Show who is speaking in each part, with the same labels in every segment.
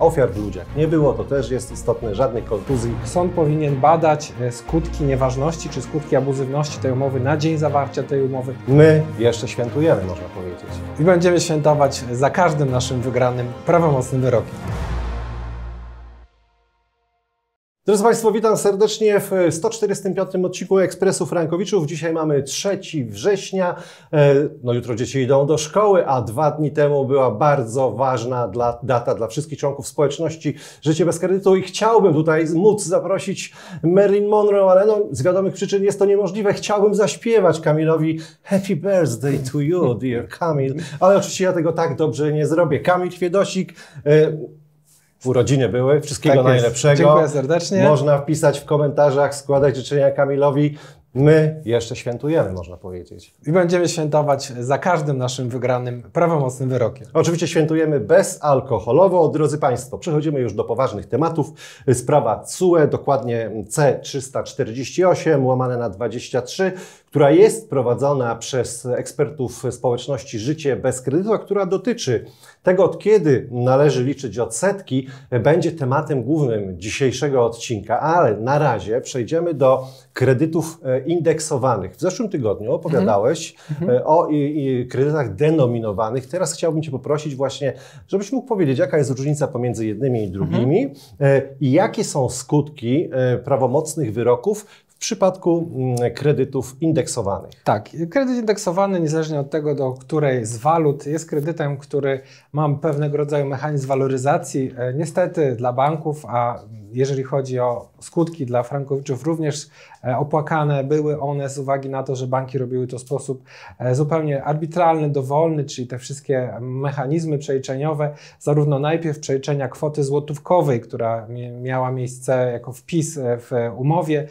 Speaker 1: ofiar w ludziach. Nie było, to też jest istotne, Żadnej kontuzji. Sąd powinien badać e, skutki nieważności czy skutki abuzywności tej umowy na dzień zawarcia tej umowy. My jeszcze świętujemy, można powiedzieć. I będziemy świętować za każdym naszym wygranym prawomocnym wyrokiem.
Speaker 2: Drodzy Państwo, witam serdecznie w 145 odcinku Ekspresu Frankowiczów. Dzisiaj mamy 3 września. E, no jutro dzieci idą do szkoły, a dwa dni temu była bardzo ważna dla, data dla wszystkich członków społeczności Życie bez kredytu i chciałbym tutaj móc zaprosić Marilyn Monroe, ale no, z wiadomych przyczyn jest to niemożliwe. Chciałbym zaśpiewać Kamilowi Happy Birthday to you, dear Kamil, ale oczywiście ja tego tak dobrze nie zrobię. Kamil Wiedosik, e, w urodziny były. Wszystkiego tak najlepszego. Dziękuję serdecznie. Można wpisać w komentarzach, składać życzenia Kamilowi. My jeszcze świętujemy, można powiedzieć. I będziemy świętować za każdym naszym wygranym prawomocnym wyrokiem. Oczywiście świętujemy bezalkoholowo. Drodzy Państwo, przechodzimy już do poważnych tematów. Sprawa CUE, dokładnie C348, łamane na 23 która jest prowadzona przez ekspertów społeczności Życie bez kredytu, a która dotyczy tego, od kiedy należy liczyć odsetki, będzie tematem głównym dzisiejszego odcinka, ale na razie przejdziemy do kredytów e, indeksowanych. W zeszłym tygodniu opowiadałeś mhm. E, o kredytach denominowanych. Teraz chciałbym Cię poprosić właśnie, żebyś mógł powiedzieć, jaka jest różnica pomiędzy jednymi i drugimi mhm. E, i jakie są skutki prawomocnych wyroków przypadku mm, kredytów indeksowanych. Tak,
Speaker 1: kredyt indeksowany, niezależnie od tego, do której z walut, jest kredytem, który ma pewnego rodzaju mechanizm waloryzacji. E, niestety dla banków, a jeżeli chodzi o skutki dla frankowiczów, również e, opłakane były one z uwagi na to, że banki robiły to w sposób e, zupełnie arbitralny, dowolny, czyli te wszystkie mechanizmy przeliczeniowe, zarówno najpierw przeliczenia kwoty złotówkowej, która miała miejsce jako wpis e, w umowie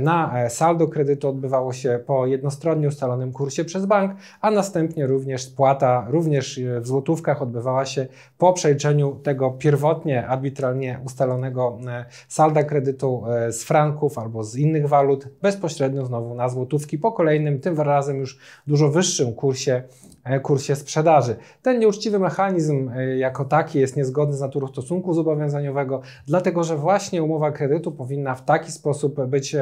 Speaker 1: na saldo kredytu odbywało się po jednostronnie ustalonym kursie przez bank, a następnie również spłata również w złotówkach odbywała się po przeliczeniu tego pierwotnie arbitralnie ustalonego E, salda kredytu e, z franków albo z innych walut bezpośrednio znowu na złotówki po kolejnym, tym razem już dużo wyższym kursie E, kursie sprzedaży. Ten nieuczciwy mechanizm e, jako taki jest niezgodny z naturą stosunku zobowiązaniowego, dlatego że właśnie umowa kredytu powinna w taki sposób być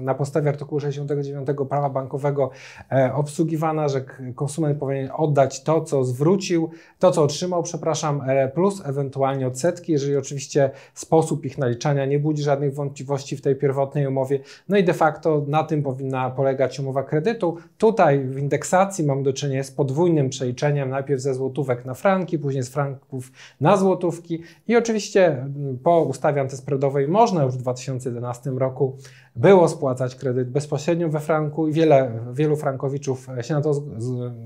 Speaker 1: na podstawie artykułu 69 prawa bankowego e, obsługiwana, że konsument powinien oddać to, co zwrócił, to, co otrzymał, przepraszam, plus ewentualnie odsetki, jeżeli oczywiście sposób ich naliczania nie budzi żadnych wątpliwości w tej pierwotnej umowie. No i de facto na tym powinna polegać umowa kredytu. Tutaj w indeksacji mam do czynienia z podwójnym podwójnym przeliczeniem najpierw ze złotówek na franki, później z franków na złotówki i oczywiście mm, po ustawie antyspreadowej można już w 2011 roku było spłacać kredyt bezpośrednio we franku i wiele, wielu frankowiczów się na to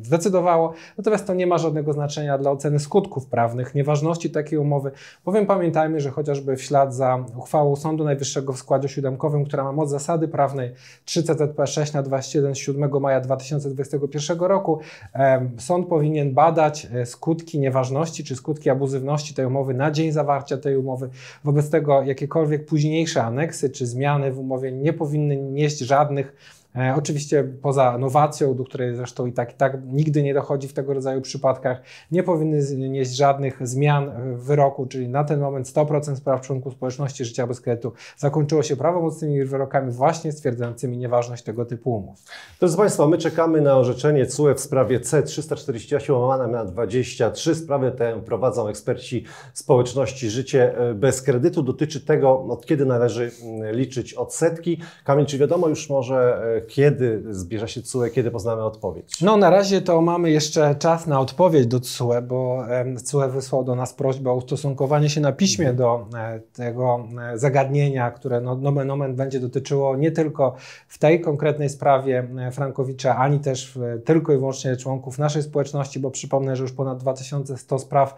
Speaker 1: zdecydowało. Natomiast to nie ma żadnego znaczenia dla oceny skutków prawnych, nieważności takiej umowy, bowiem pamiętajmy, że chociażby w ślad za uchwałą Sądu Najwyższego w składzie siódemkowym, która ma moc zasady prawnej 3 CZP 6 na 21 z 7 maja 2021 roku, sąd powinien badać e, skutki nieważności czy skutki abuzywności tej umowy na dzień zawarcia tej umowy. Wobec tego jakiekolwiek późniejsze aneksy czy zmiany w umowie nie powinny nieść żadnych E, oczywiście poza nowacją, do której zresztą i tak, i tak nigdy nie dochodzi w tego rodzaju przypadkach, nie powinny nieść żadnych zmian w wyroku, czyli na ten moment 100% spraw członków społeczności życia bez kredytu zakończyło się prawomocnymi wyrokami właśnie stwierdzającymi nieważność tego typu umów. Drodzy Państwo, my
Speaker 2: czekamy na orzeczenie CUE w sprawie C348 na 23. Sprawę tę prowadzą eksperci społeczności Życie e, bez kredytu. Dotyczy tego, od kiedy należy mm, liczyć odsetki. Kamil, czy wiadomo już może e, kiedy zbliża się CUE, kiedy poznamy odpowiedź? No na
Speaker 1: razie to mamy jeszcze czas na odpowiedź do CUE, bo CUE wysłał do nas prośbę o ustosunkowanie się na piśmie mhm. do e, tego e, zagadnienia, które no, nomen będzie dotyczyło nie tylko w tej konkretnej sprawie e, Frankowicza, ani też tylko i wyłącznie członków naszej społeczności, bo przypomnę, że już ponad 2100 spraw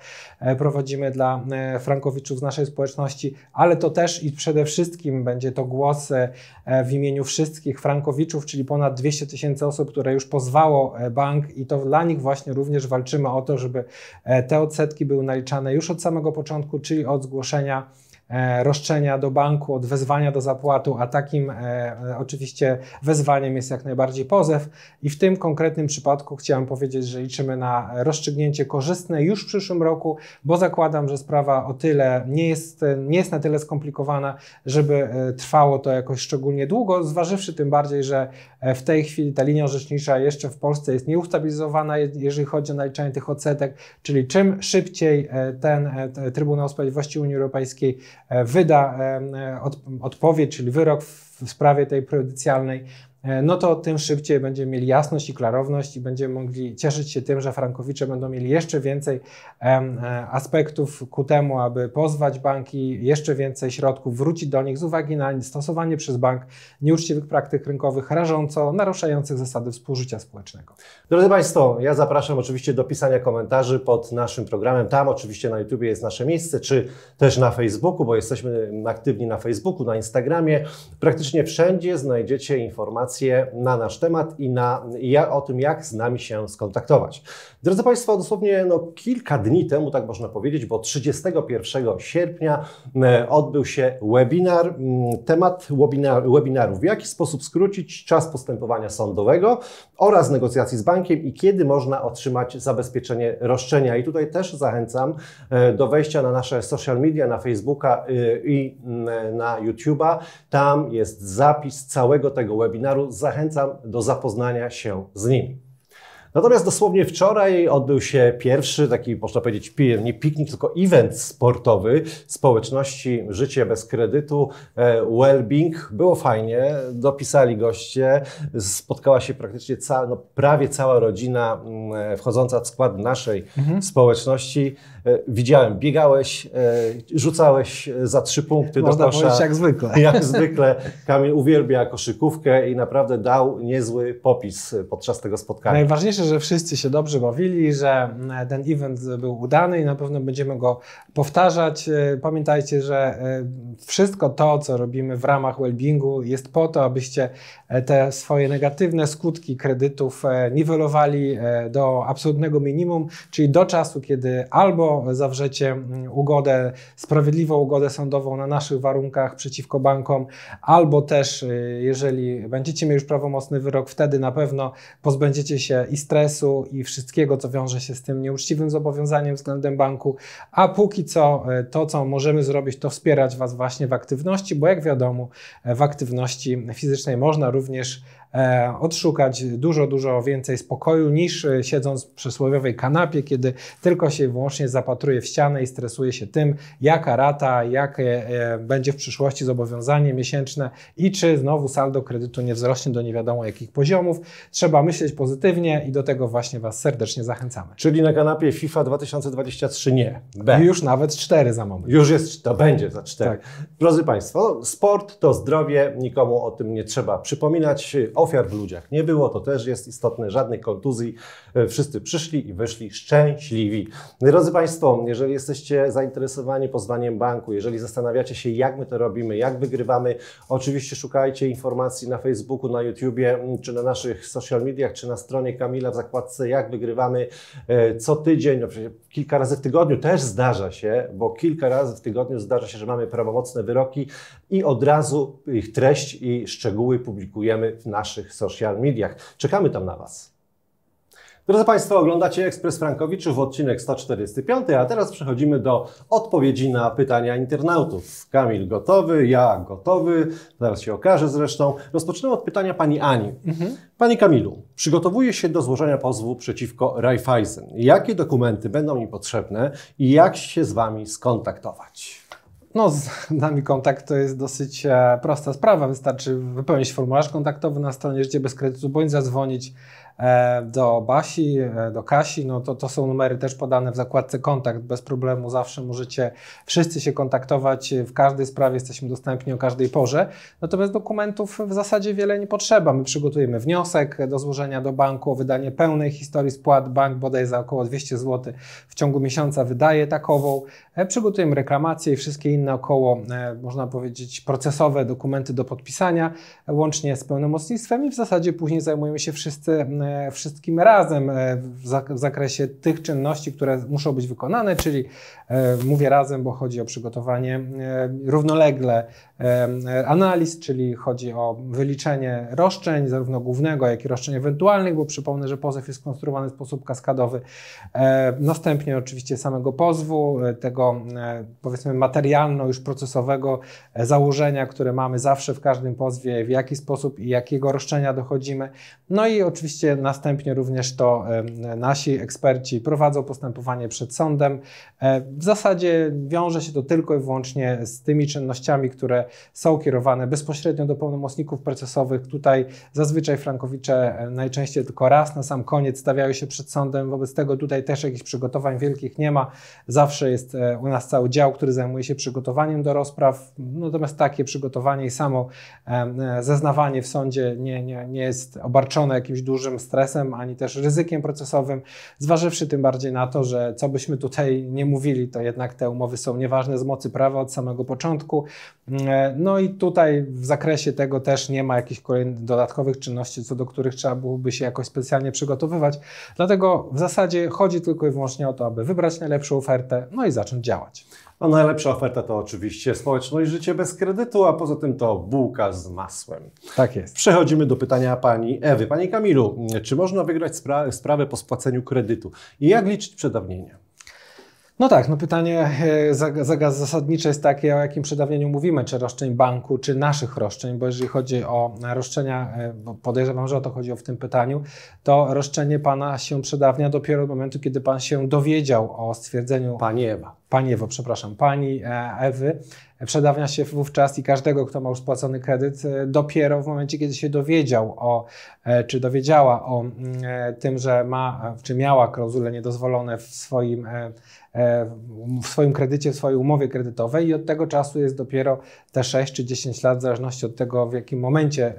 Speaker 1: prowadzimy dla Frankowiczów z naszej społeczności, ale to też i przede wszystkim będzie to głos w imieniu wszystkich Frankowiczów, czyli ponad 200 tysięcy osób, które już pozwało e, bank i to dla nich właśnie również walczymy o to, żeby e, te odsetki były naliczane już od samego początku, czyli od zgłoszenia E, roszczenia do banku, od wezwania do zapłatu, a takim e, oczywiście wezwaniem jest jak najbardziej pozew. I w tym konkretnym przypadku chciałem powiedzieć, że liczymy na rozstrzygnięcie korzystne już w przyszłym roku, bo zakładam, że sprawa o tyle nie jest, nie jest na tyle skomplikowana, żeby e, trwało to jakoś szczególnie długo, zważywszy tym bardziej, że w tej chwili ta linia orzecznicza jeszcze w Polsce jest nieustabilizowana, jeżeli chodzi o naliczanie tych odsetek, czyli czym szybciej ten Trybunał Sprawiedliwości Unii Europejskiej wyda e, odpowiedź, czyli wyrok w sprawie tej prejudycjalnej, E, no to tym szybciej będziemy mieli jasność i klarowność i będziemy mogli cieszyć się tym, że frankowicze będą mieli jeszcze więcej e, aspektów ku temu, aby pozwać banki, jeszcze więcej środków wrócić do nich z uwagi na stosowanie przez bank nieuczciwych praktyk rynkowych rażąco naruszających zasady współżycia społecznego.
Speaker 2: Drodzy Państwo, ja zapraszam oczywiście do pisania komentarzy pod naszym programem. Tam oczywiście na YouTube jest nasze miejsce, czy też na Facebooku, bo jesteśmy aktywni na Facebooku, na Instagramie. Praktycznie wszędzie znajdziecie informacje informacje na nasz temat i na, ja, o tym, jak z nami się skontaktować. Drodzy Państwo, dosłownie no, kilka dni temu, tak można powiedzieć, bo 31 sierpnia e, odbył się webinar. Temat webinar, webinaru, w jaki sposób skrócić czas postępowania sądowego oraz negocjacji z bankiem i kiedy można otrzymać zabezpieczenie roszczenia. I tutaj też zachęcam e, do wejścia na nasze social media, na Facebooka e, i na YouTube'a. Tam jest zapis całego tego webinaru obszaru zachęcam do zapoznania się z nim. Natomiast dosłownie wczoraj odbył się pierwszy, taki można powiedzieć, nie piknik, tylko event sportowy społeczności Życie bez kredytu, e, Wellbeing. Było fajnie, dopisali goście, spotkała się praktycznie cała, no prawie cała rodzina mm, e, wchodząca w skład naszej mhm. społeczności. E, widziałem, biegałeś, e, rzucałeś e, za trzy punkty Można do kosza. jak zwykle. Jak zwykle. Kamil uwielbia koszykówkę i naprawdę dał niezły popis podczas tego spotkania. Najważniejsze,
Speaker 1: że wszyscy się dobrze bawili, że ten event był udany i na pewno będziemy go powtarzać. Pamiętajcie, że wszystko to, co robimy w ramach wellbingu jest po to, abyście te swoje negatywne skutki kredytów niwelowali do absolutnego minimum, czyli do czasu, kiedy albo zawrzecie mm, ugodę, sprawiedliwą ugodę sądową na naszych warunkach przeciwko bankom, albo też y, jeżeli będziecie mieli już prawomocny wyrok, wtedy na pewno pozbędziecie się i stresu i wszystkiego, co wiąże się z tym nieuczciwym zobowiązaniem względem banku, a póki co y, to, co możemy zrobić, to wspierać Was właśnie w aktywności, bo jak wiadomo, y, w aktywności fizycznej można również E, odszukać dużo, dużo więcej spokoju niż e, siedząc w przysłowiowej kanapie, kiedy tylko się wyłącznie zapatruje w ścianę i stresuje się tym, jaka rata, jakie e, będzie w przyszłości zobowiązanie miesięczne i czy znowu saldo kredytu nie wzrośnie do nie wiadomo jakich poziomów. Trzeba myśleć pozytywnie i do tego właśnie Was serdecznie zachęcamy. Czyli na kanapie FIFA 2023 nie.
Speaker 2: B. Już nawet cztery za moment. Już jest, to będzie za cztery. Tak. Drodzy Państwo, sport to zdrowie, nikomu o tym nie trzeba przypominać ofiar w ludziach nie było, to też jest istotne, żadnych kontuzji. E, wszyscy przyszli i wyszli szczęśliwi. Drodzy Państwo, jeżeli jesteście zainteresowani pozwaniem banku, jeżeli zastanawiacie się, jak my to robimy, jak wygrywamy, oczywiście szukajcie informacji na Facebooku, na YouTubie, mm, czy na naszych social mediach, czy na stronie Kamila w zakładce jak wygrywamy e, co tydzień, no kilka razy w tygodniu też zdarza się, bo kilka razy w tygodniu zdarza się, że mamy prawomocne wyroki i od razu ich treść i szczegóły publikujemy w naszym naszych social mediach. Czekamy tam na Was. Drodzy Państwo, oglądacie Ekspres Frankowiczów, odcinek 145, a teraz przechodzimy do odpowiedzi na pytania internautów. Kamil gotowy, ja gotowy, zaraz się okaże zresztą. Rozpoczynamy od pytania Pani Ani. Mhm. Pani Kamilu, przygotowuję się do złożenia pozwu przeciwko Raiffeisen. Jakie dokumenty będą mi potrzebne i jak się z Wami skontaktować?
Speaker 1: No, z nami kontakt to jest dosyć e, prosta sprawa. Wystarczy wypełnić formularz kontaktowy na stronie Życie bez kredytu bądź zadzwonić E, do Basi, e, do Kasi, no to, to są numery też podane w zakładce kontakt, bez problemu zawsze możecie wszyscy się kontaktować w każdej sprawie, jesteśmy dostępni o każdej porze, natomiast no dokumentów w zasadzie wiele nie potrzeba, my przygotujemy wniosek do złożenia do banku o wydanie pełnej historii spłat, bank bodaj za około 200 zł w ciągu miesiąca wydaje takową, e, przygotujemy reklamację i wszystkie inne około, można powiedzieć, procesowe dokumenty do podpisania, łącznie z pełnomocnictwem i w zasadzie później zajmujemy się wszyscy wszystkim razem e, w zakresie tych czynności, które muszą być wykonane, czyli e, mówię razem, bo chodzi o przygotowanie e, równolegle analiz, czyli chodzi o wyliczenie roszczeń, zarówno głównego, jak i roszczeń ewentualnych, bo przypomnę, że pozew jest skonstruowany w sposób kaskadowy. E, następnie oczywiście samego pozwu, e, tego e, powiedzmy materialno już procesowego założenia, które mamy zawsze w każdym pozwie, w jaki sposób i jakiego roszczenia dochodzimy. No i oczywiście następnie również to nasi eksperci prowadzą postępowanie przed sądem. W zasadzie wiąże się to tylko i wyłącznie z tymi czynnościami, które są kierowane bezpośrednio do pełnomocników procesowych. Tutaj zazwyczaj frankowicze e, najczęściej tylko raz na sam koniec stawiają się przed sądem, wobec tego tutaj też jakichś przygotowań wielkich nie ma. Zawsze jest e, u nas cały dział, który zajmuje się przygotowaniem do rozpraw, natomiast takie przygotowanie i samo e, zeznawanie w sądzie nie, nie, nie jest obarczone jakimś dużym stresem ani też ryzykiem procesowym, zważywszy tym bardziej na to, że co byśmy tutaj nie mówili, to jednak te umowy są nieważne z mocy prawa od samego początku. No i tutaj w zakresie tego też nie ma jakichś kolejnych dodatkowych czynności, co do których trzeba byłoby się jakoś specjalnie przygotowywać. Dlatego w zasadzie chodzi tylko i wyłącznie o to, aby wybrać najlepszą ofertę, no i zacząć działać.
Speaker 2: No, najlepsza oferta to oczywiście społeczność życie bez kredytu, a poza tym to bułka z masłem. Tak jest. Przechodzimy do pytania pani Ewy. Pani Kamilu, czy można wygrać spra sprawę po spłaceniu kredytu? I jak liczyć przedawnienie?
Speaker 1: No tak, no pytanie e, zasadnicze jest takie, o jakim przedawnieniu mówimy, czy roszczeń banku, czy naszych roszczeń, bo jeżeli chodzi o roszczenia, e, podejrzewam, że o to chodziło w tym pytaniu, to roszczenie pana się przedawnia dopiero od momentu, kiedy pan się dowiedział o stwierdzeniu... Pani Ewa pani Ewo, przepraszam, pani e, Ewy, przedawnia się wówczas i każdego, kto ma już spłacony kredyt, e, dopiero w momencie, kiedy się dowiedział o, e, czy dowiedziała o mm, tym, że ma, czy miała klauzule niedozwolone w swoim, w swoim kredycie, w swojej umowie kredytowej i od tego czasu jest dopiero te 6 czy 10 lat, w zależności od tego, w jakim momencie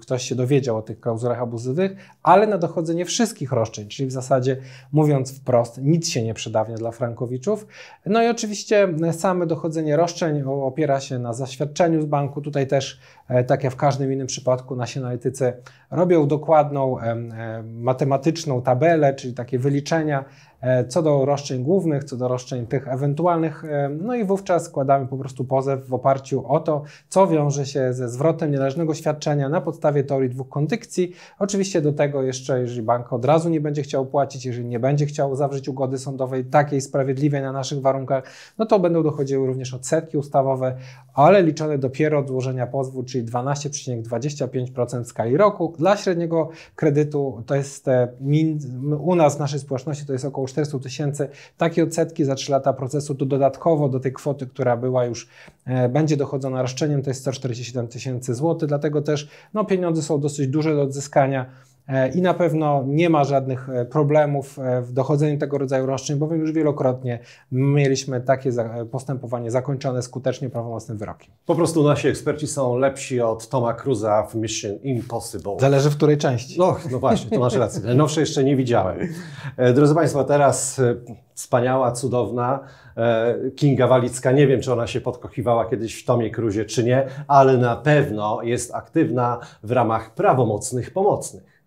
Speaker 1: ktoś się dowiedział o tych klauzulach abuzywnych. ale na dochodzenie wszystkich roszczeń, czyli w zasadzie mówiąc wprost, nic się nie przedawnia dla frankowiczów, no i oczywiście e, same dochodzenie roszczeń opiera się na zaświadczeniu z banku. Tutaj też, e, tak jak w każdym innym przypadku, nasi analitycy robią dokładną e, matematyczną tabelę, czyli takie wyliczenia, E, co do roszczeń głównych, co do roszczeń tych ewentualnych, e, no i wówczas składamy po prostu pozew w oparciu o to, co wiąże się ze zwrotem nienależnego świadczenia na podstawie teorii dwóch kondykcji. Oczywiście do tego jeszcze, jeżeli bank od razu nie będzie chciał płacić, jeżeli nie będzie chciał zawrzeć ugody sądowej takiej sprawiedliwej na naszych warunkach, no to będą dochodziły również odsetki ustawowe, ale liczone dopiero od złożenia pozwu, czyli 12,25% w skali roku. Dla średniego kredytu to jest e, min, u nas w naszej społeczności to jest około 400 tysięcy. Takie odsetki za 3 lata procesu to dodatkowo do tej kwoty, która była już, e, będzie dochodzona roszczeniem, to jest 147 tysięcy złotych, dlatego też no, pieniądze są dosyć duże do odzyskania. E, i na pewno nie ma żadnych e, problemów e, w dochodzeniu tego rodzaju roszczeń, bowiem już wielokrotnie mieliśmy takie postępowanie zakończone skutecznie prawomocnym wyrokiem.
Speaker 2: Po prostu nasi eksperci są lepsi od Toma Cruza w Mission Impossible. Zależy w
Speaker 1: której części.
Speaker 2: No, no właśnie, to masz rację. Najnowsze jeszcze nie widziałem. Drodzy Państwo, teraz wspaniała, cudowna Kinga Walicka. Nie wiem, czy ona się podkochiwała kiedyś w Tomie Cruzie, czy nie, ale na pewno jest aktywna w ramach prawomocnych pomocnych.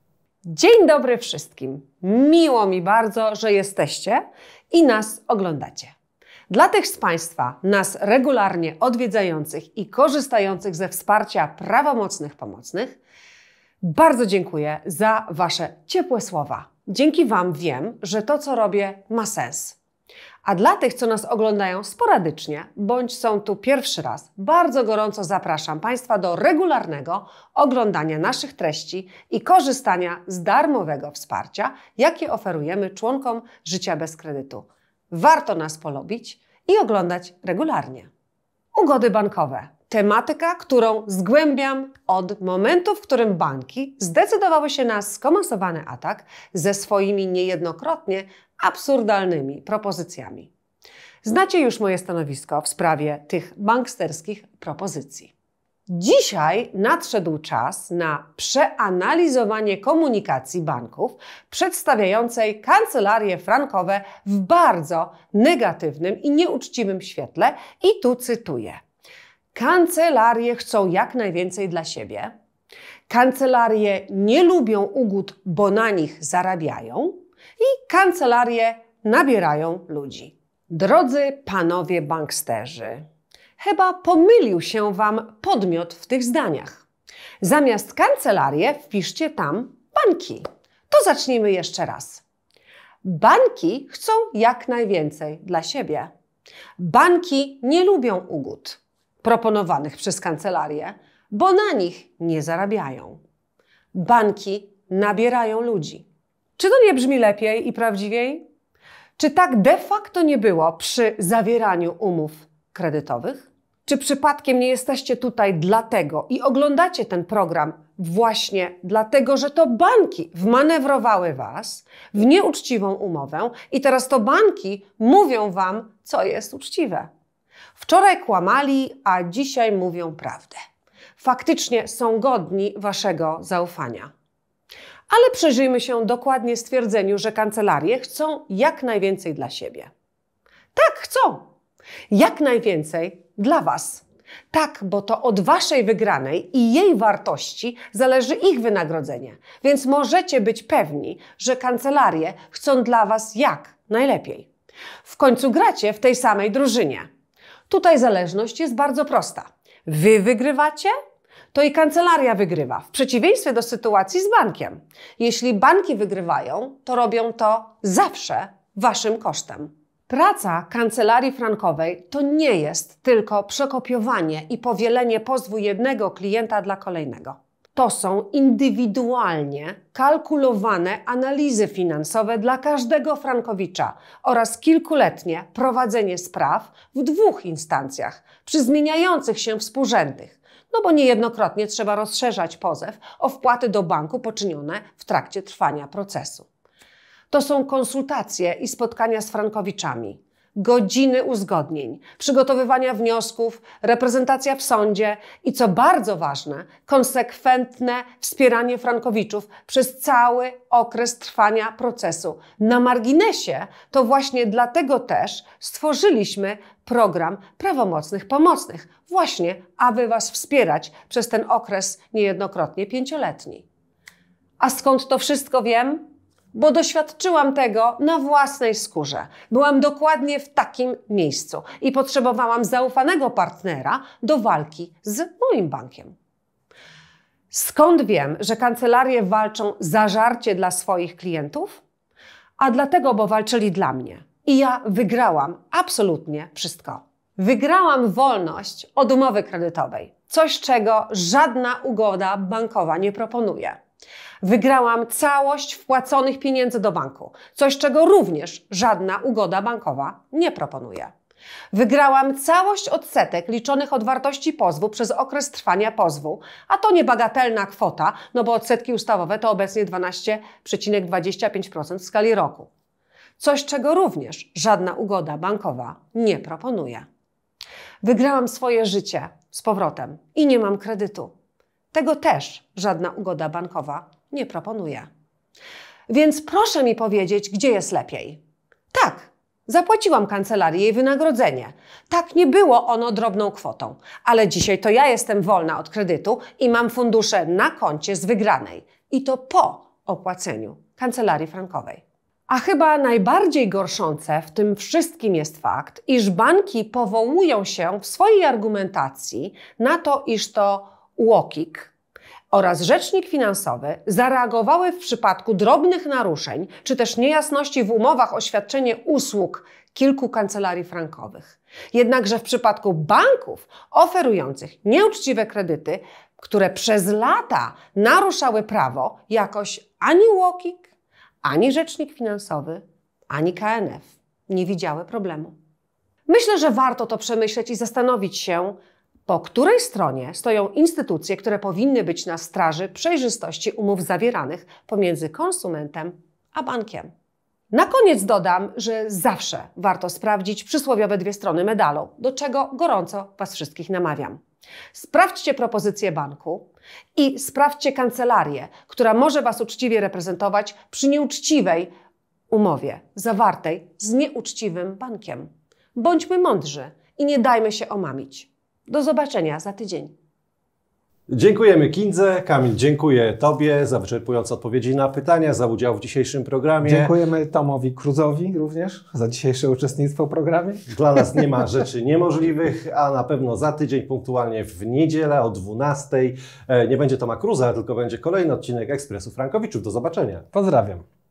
Speaker 3: Dzień dobry wszystkim. Miło mi bardzo, że jesteście i nas oglądacie. Dla tych z Państwa, nas regularnie odwiedzających i korzystających ze wsparcia prawomocnych pomocnych, bardzo dziękuję za Wasze ciepłe słowa. Dzięki Wam wiem, że to, co robię, ma sens. A dla tych, co nas oglądają sporadycznie bądź są tu pierwszy raz, bardzo gorąco zapraszam Państwa do regularnego oglądania naszych treści i korzystania z darmowego wsparcia, jakie oferujemy członkom życia bez kredytu. Warto nas polubić i oglądać regularnie. Ugody bankowe tematyka, którą zgłębiam od momentu, w którym banki zdecydowały się na skomasowany atak ze swoimi niejednokrotnie absurdalnymi propozycjami. Znacie już moje stanowisko w sprawie tych banksterskich propozycji. Dzisiaj nadszedł czas na przeanalizowanie komunikacji banków przedstawiającej kancelarie frankowe w bardzo negatywnym i nieuczciwym świetle, i tu cytuję. Kancelarie chcą jak najwięcej dla siebie. Kancelarie nie lubią ugód, bo na nich zarabiają. I kancelarie nabierają ludzi. Drodzy panowie banksterzy, chyba pomylił się wam podmiot w tych zdaniach. Zamiast kancelarie wpiszcie tam banki. To zacznijmy jeszcze raz. Banki chcą jak najwięcej dla siebie. Banki nie lubią ugód proponowanych przez kancelarię, bo na nich nie zarabiają. Banki nabierają ludzi. Czy to nie brzmi lepiej i prawdziwiej? Czy tak de facto nie było przy zawieraniu umów kredytowych? Czy przypadkiem nie jesteście tutaj dlatego i oglądacie ten program właśnie dlatego, że to banki wmanewrowały Was w nieuczciwą umowę i teraz to banki mówią Wam, co jest uczciwe? Wczoraj kłamali, a dzisiaj mówią prawdę. Faktycznie są godni waszego zaufania. Ale przyjrzyjmy się dokładnie stwierdzeniu, że kancelarie chcą jak najwięcej dla siebie. Tak, chcą. Jak najwięcej dla was. Tak, bo to od waszej wygranej i jej wartości zależy ich wynagrodzenie, więc możecie być pewni, że kancelarie chcą dla was jak najlepiej. W końcu gracie w tej samej drużynie. Tutaj zależność jest bardzo prosta. Wy wygrywacie, to i kancelaria wygrywa, w przeciwieństwie do sytuacji z bankiem. Jeśli banki wygrywają, to robią to zawsze waszym kosztem. Praca kancelarii frankowej to nie jest tylko przekopiowanie i powielenie pozwu jednego klienta dla kolejnego. To są indywidualnie kalkulowane analizy finansowe dla każdego frankowicza oraz kilkuletnie prowadzenie spraw w dwóch instancjach przy zmieniających się współrzędnych no bo niejednokrotnie trzeba rozszerzać pozew o wpłaty do banku poczynione w trakcie trwania procesu. To są konsultacje i spotkania z frankowiczami godziny uzgodnień, przygotowywania wniosków, reprezentacja w sądzie i co bardzo ważne, konsekwentne wspieranie Frankowiczów przez cały okres trwania procesu. Na marginesie to właśnie dlatego też stworzyliśmy program prawomocnych pomocnych, właśnie aby Was wspierać przez ten okres niejednokrotnie pięcioletni. A skąd to wszystko wiem? bo doświadczyłam tego na własnej skórze. Byłam dokładnie w takim miejscu i potrzebowałam zaufanego partnera do walki z moim bankiem. Skąd wiem, że kancelarie walczą zażarcie dla swoich klientów? A dlatego, bo walczyli dla mnie. I ja wygrałam absolutnie wszystko. Wygrałam wolność od umowy kredytowej, coś czego żadna ugoda bankowa nie proponuje. Wygrałam całość wpłaconych pieniędzy do banku, coś czego również żadna ugoda bankowa nie proponuje. Wygrałam całość odsetek liczonych od wartości pozwu przez okres trwania pozwu, a to niebagatelna kwota, no bo odsetki ustawowe to obecnie 12,25% w skali roku. Coś, czego również żadna ugoda bankowa nie proponuje. Wygrałam swoje życie z powrotem i nie mam kredytu. Tego też żadna ugoda bankowa nie proponuje. Więc proszę mi powiedzieć, gdzie jest lepiej. Tak, zapłaciłam kancelarii jej wynagrodzenie. Tak, nie było ono drobną kwotą, ale dzisiaj to ja jestem wolna od kredytu i mam fundusze na koncie z wygranej. I to po opłaceniu kancelarii frankowej. A chyba najbardziej gorszące w tym wszystkim jest fakt, iż banki powołują się w swojej argumentacji na to, iż to UOKiK, oraz rzecznik finansowy zareagowały w przypadku drobnych naruszeń czy też niejasności w umowach o świadczenie usług kilku kancelarii frankowych. Jednakże w przypadku banków oferujących nieuczciwe kredyty, które przez lata naruszały prawo, jakoś ani Łokik, ani rzecznik finansowy, ani KNF nie widziały problemu. Myślę, że warto to przemyśleć i zastanowić się, po której stronie stoją instytucje, które powinny być na straży przejrzystości umów zawieranych pomiędzy konsumentem a bankiem. Na koniec dodam, że zawsze warto sprawdzić przysłowiowe dwie strony medalu, do czego gorąco Was wszystkich namawiam. Sprawdźcie propozycję banku i sprawdźcie kancelarię, która może Was uczciwie reprezentować przy nieuczciwej umowie zawartej z nieuczciwym bankiem. Bądźmy mądrzy i nie dajmy się omamić. Do zobaczenia za tydzień.
Speaker 2: Dziękujemy Kindze, Kamil, dziękuję Tobie za wyczerpujące odpowiedzi na pytania, za udział w dzisiejszym programie. Dziękujemy
Speaker 1: Tomowi Kruzowi również za dzisiejsze uczestnictwo w programie. Dla nas nie ma rzeczy
Speaker 2: niemożliwych, a na pewno za tydzień punktualnie w niedzielę o 12 e, nie będzie Toma Kruza, tylko będzie kolejny odcinek Ekspresu Frankowiczów. Do zobaczenia. Pozdrawiam.